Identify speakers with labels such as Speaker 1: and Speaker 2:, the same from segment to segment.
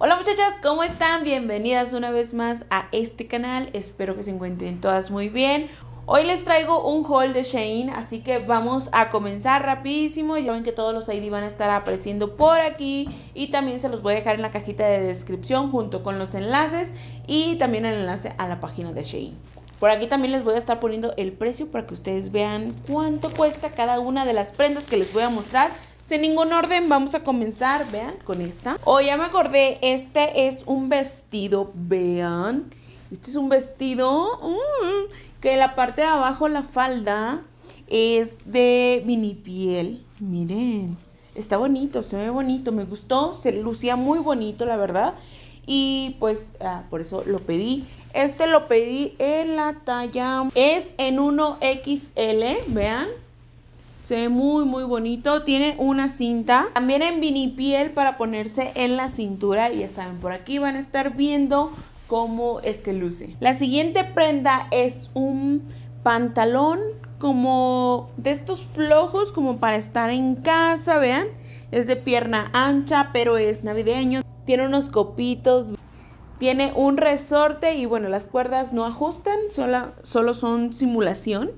Speaker 1: Hola muchachas, ¿cómo están? Bienvenidas una vez más a este canal. Espero que se encuentren todas muy bien. Hoy les traigo un haul de Shein, así que vamos a comenzar rapidísimo. Ya ven que todos los ID van a estar apareciendo por aquí y también se los voy a dejar en la cajita de descripción junto con los enlaces y también el enlace a la página de Shein. Por aquí también les voy a estar poniendo el precio para que ustedes vean cuánto cuesta cada una de las prendas que les voy a mostrar sin ningún orden, vamos a comenzar, vean, con esta. Oh, ya me acordé, este es un vestido, vean. Este es un vestido mm, que la parte de abajo, la falda, es de mini piel. Miren, está bonito, se ve bonito, me gustó, se lucía muy bonito, la verdad. Y pues ah, por eso lo pedí. Este lo pedí en la talla, es en 1XL, vean. Se ve muy, muy bonito. Tiene una cinta. También en vinipiel para ponerse en la cintura. Y ya saben, por aquí van a estar viendo cómo es que luce. La siguiente prenda es un pantalón como de estos flojos como para estar en casa, vean. Es de pierna ancha, pero es navideño. Tiene unos copitos, tiene un resorte y bueno, las cuerdas no ajustan, solo, solo son simulación,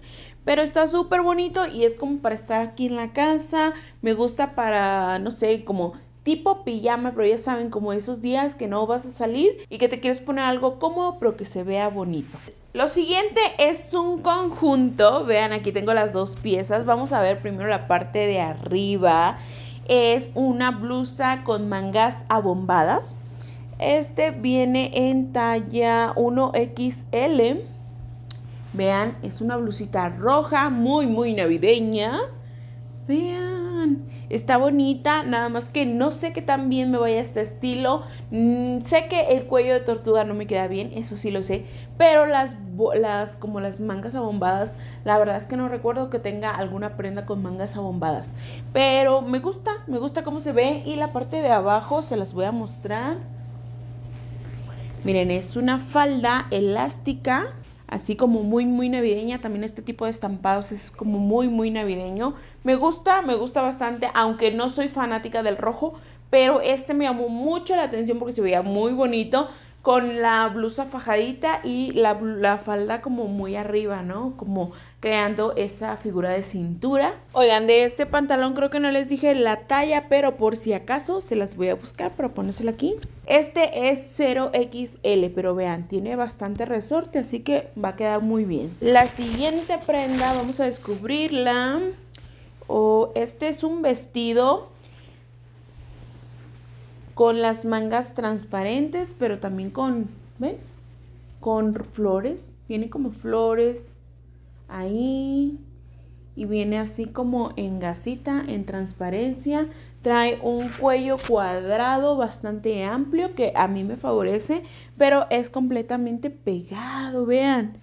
Speaker 1: pero está súper bonito y es como para estar aquí en la casa. Me gusta para, no sé, como tipo pijama, pero ya saben, como esos días que no vas a salir y que te quieres poner algo cómodo, pero que se vea bonito. Lo siguiente es un conjunto. Vean, aquí tengo las dos piezas. Vamos a ver primero la parte de arriba. Es una blusa con mangas abombadas. Este viene en talla 1XL Vean, es una blusita roja, muy, muy navideña. Vean, está bonita, nada más que no sé que tan bien me vaya este estilo. Mm, sé que el cuello de tortuga no me queda bien, eso sí lo sé, pero las, las, como las mangas abombadas, la verdad es que no recuerdo que tenga alguna prenda con mangas abombadas. Pero me gusta, me gusta cómo se ve y la parte de abajo se las voy a mostrar. Miren, es una falda elástica así como muy, muy navideña. También este tipo de estampados es como muy, muy navideño. Me gusta, me gusta bastante, aunque no soy fanática del rojo, pero este me llamó mucho la atención porque se veía muy bonito con la blusa fajadita y la, falda como muy arriba, ¿no? Como creando esa figura de cintura. Oigan, de este pantalón creo que no les dije la talla, pero por si acaso se las voy a buscar para ponérsela aquí. Este es 0XL, pero vean, tiene bastante resorte, así que va a quedar muy bien. La siguiente prenda, vamos a descubrirla. O oh, este es un vestido con las mangas transparentes, pero también con, ¿ven? Con flores, viene como flores ahí y viene así como en gasita, en transparencia. Trae un cuello cuadrado bastante amplio que a mí me favorece, pero es completamente pegado, vean.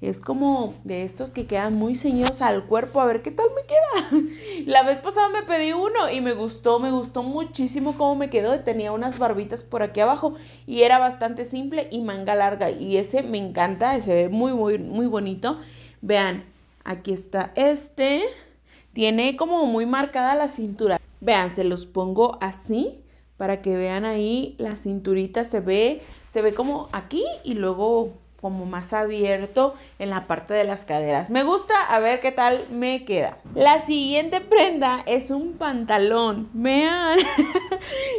Speaker 1: Es como de estos que quedan muy ceñidos al cuerpo, a ver qué tal me queda. La vez pasada me pedí uno y me gustó, me gustó muchísimo cómo me quedó. Tenía unas barbitas por aquí abajo y era bastante simple y manga larga. Y ese me encanta, se ve muy, muy, muy bonito. Vean, aquí está este. Tiene como muy marcada la cintura. Vean, se los pongo así para que vean ahí la cinturita se ve, se ve como aquí y luego como más abierto en la parte de las caderas. Me gusta, a ver qué tal me queda. La siguiente prenda es un pantalón.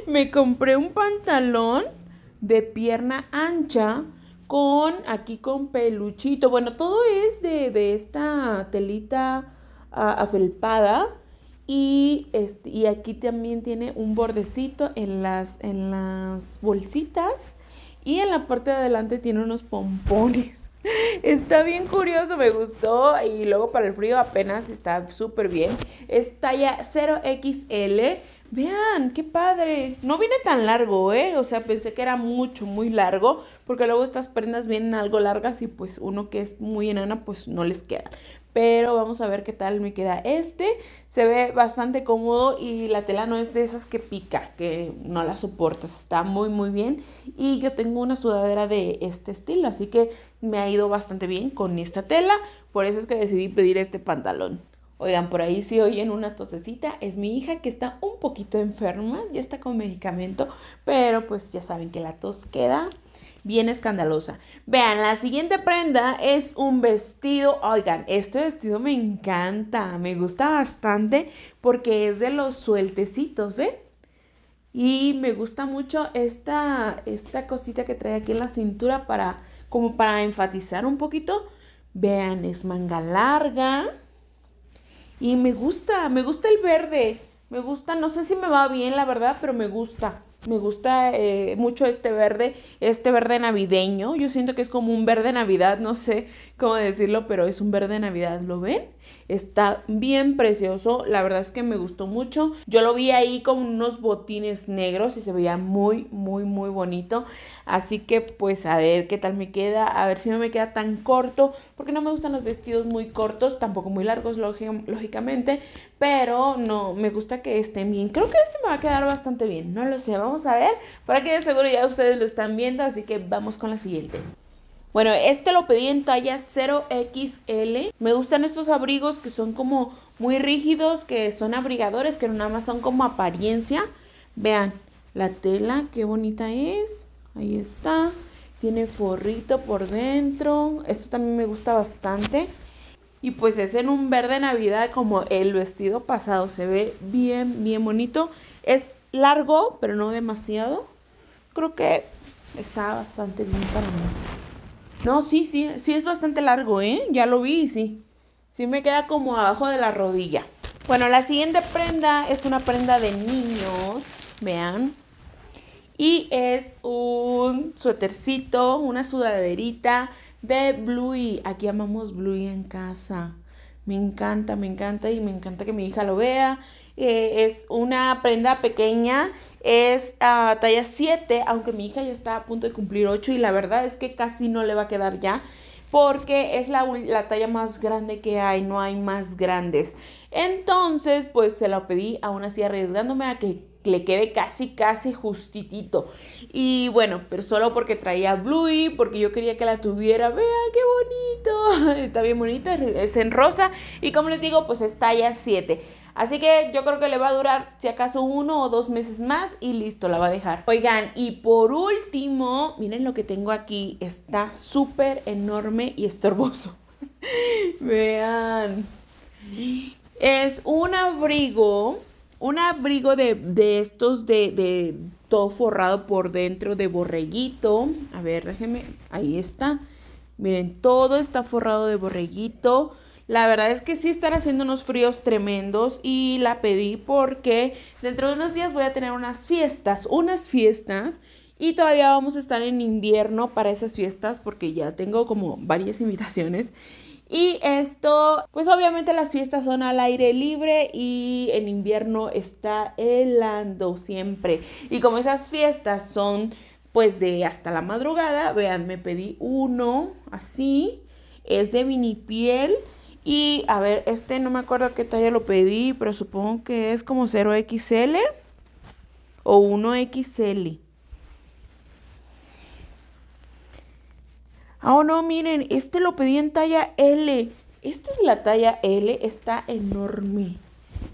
Speaker 1: me compré un pantalón de pierna ancha con, aquí con peluchito. Bueno, todo es de, esta telita ah, afelpada. Y, este, y aquí también tiene un bordecito en las, en las bolsitas y en la parte de adelante tiene unos pompones. Está bien curioso, me gustó. Y luego para el frío apenas está súper bien. Es talla 0XL. Vean, qué padre. No viene tan largo, ¿eh? O sea, pensé que era mucho, muy largo, porque luego estas prendas vienen algo largas y pues uno que es muy enana, pues no les queda pero vamos a ver qué tal me queda este. Se ve bastante cómodo y la tela no es de esas que pica, que no la soportas, está muy muy bien. Y yo tengo una sudadera de este estilo, así que me ha ido bastante bien con esta tela, por eso es que decidí pedir este pantalón. Oigan, por ahí si oyen una tosecita, es mi hija que está un poquito enferma, ya está con medicamento, pero pues ya saben que la tos queda bien escandalosa. Vean, la siguiente prenda es un vestido. Oigan, este vestido me encanta, me gusta bastante porque es de los sueltecitos, ¿ven? Y me gusta mucho esta, esta cosita que trae aquí en la cintura para, como para enfatizar un poquito. Vean, es manga larga. Y me gusta, me gusta el verde. Me gusta, no sé si me va bien, la verdad, pero me gusta. Me gusta eh, mucho este verde, este verde navideño. Yo siento que es como un verde navidad, no sé cómo decirlo, pero es un verde navidad, ¿lo ven? Está bien precioso, la verdad es que me gustó mucho. Yo lo vi ahí con unos botines negros y se veía muy, muy, muy bonito. Así que pues a ver qué tal me queda, a ver si no me queda tan corto, porque no me gustan los vestidos muy cortos, tampoco muy largos, lógicamente, pero no, me gusta que estén bien. Creo que este me va a quedar bastante bien, no lo sé, vamos a ver, para que de seguro ya ustedes lo están viendo, así que vamos con la siguiente. Bueno, este lo pedí en talla 0XL. Me gustan estos abrigos que son como muy rígidos, que son abrigadores, que nada más son como apariencia. Vean, la tela, qué bonita es. Ahí está. Tiene forrito por dentro. Esto también me gusta bastante. Y pues es en un verde navidad como el vestido pasado. Se ve bien, bien bonito. Es largo, pero no demasiado. Creo que está bastante bien para mí. No, sí, sí, sí es bastante largo, ¿eh? Ya lo vi, sí. Sí me queda como abajo de la rodilla. Bueno, la siguiente prenda es una prenda de niños. Vean, y es un suétercito, una sudaderita de Bluey. Aquí amamos Bluey en casa. Me encanta, me encanta y me encanta que mi hija lo vea. Eh, es una prenda pequeña, es a ah, talla 7, aunque mi hija ya está a punto de cumplir 8 y la verdad es que casi no le va a quedar ya porque es la, la, talla más grande que hay, no hay más grandes. Entonces, pues se la pedí, aún así arriesgándome a que le quede casi, casi justitito. Y bueno, pero solo porque traía Bluey, porque yo quería que la tuviera. Vean qué bonito. Está bien bonita, es en rosa. Y como les digo, pues es talla 7. Así que yo creo que le va a durar si acaso uno o dos meses más y listo, la va a dejar. Oigan, y por último, miren lo que tengo aquí. Está súper enorme y estorboso. Vean. Es un abrigo un abrigo de, estos de, de, todo forrado por dentro de borreguito. A ver, déjenme. Ahí está. Miren, todo está forrado de borreguito. La verdad es que sí están haciendo unos fríos tremendos y la pedí porque dentro de unos días voy a tener unas fiestas, unas fiestas y todavía vamos a estar en invierno para esas fiestas porque ya tengo como varias invitaciones y esto, pues obviamente las fiestas son al aire libre y en invierno está helando siempre. Y como esas fiestas son pues de hasta la madrugada, vean, me pedí uno así, es de mini piel. Y a ver, este no me acuerdo qué talla lo pedí, pero supongo que es como 0XL o 1XL. Oh, no, miren, este lo pedí en talla L. Esta es la talla L, está enorme.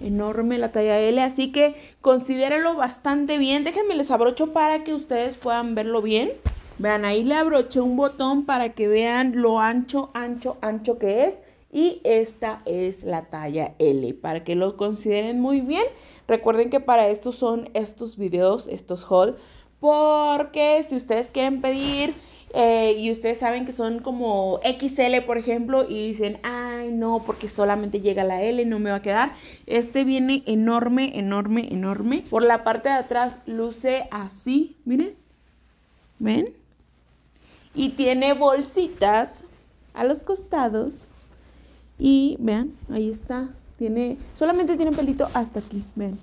Speaker 1: Enorme la talla L, así que considérenlo bastante bien. Déjenme les abrocho para que ustedes puedan verlo bien. Vean, ahí le abroché un botón para que vean lo ancho, ancho, ancho que es. Y esta es la talla L, para que lo consideren muy bien. Recuerden que para esto son estos videos, estos haul, porque si ustedes quieren pedir eh, y ustedes saben que son como XL, por ejemplo, y dicen, ay, no, porque solamente llega la L, no me va a quedar. Este viene enorme, enorme, enorme. Por la parte de atrás luce así, miren, ¿ven? Y tiene bolsitas a los costados. Y vean, ahí está. Tiene, solamente tiene pelito hasta aquí, ven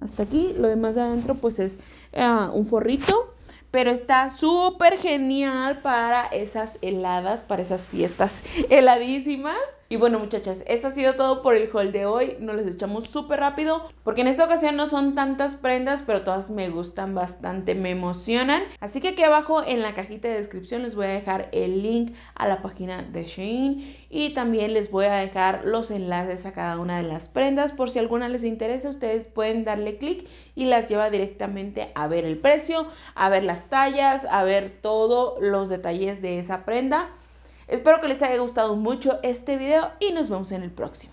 Speaker 1: Hasta aquí, lo demás de adentro pues es ah, un forrito pero está súper genial para esas heladas, para esas fiestas heladísimas. Y bueno, muchachas, eso ha sido todo por el haul de hoy. Nos les echamos súper rápido porque en esta ocasión no son tantas prendas, pero todas me gustan bastante, me emocionan. Así que aquí abajo en la cajita de descripción les voy a dejar el link a la página de Shein y también les voy a dejar los enlaces a cada una de las prendas por si alguna les interesa, ustedes pueden darle clic y las lleva directamente a ver el precio, a ver las tallas, a ver todos los detalles de esa prenda. Espero que les haya gustado mucho este video y nos vemos en el próximo.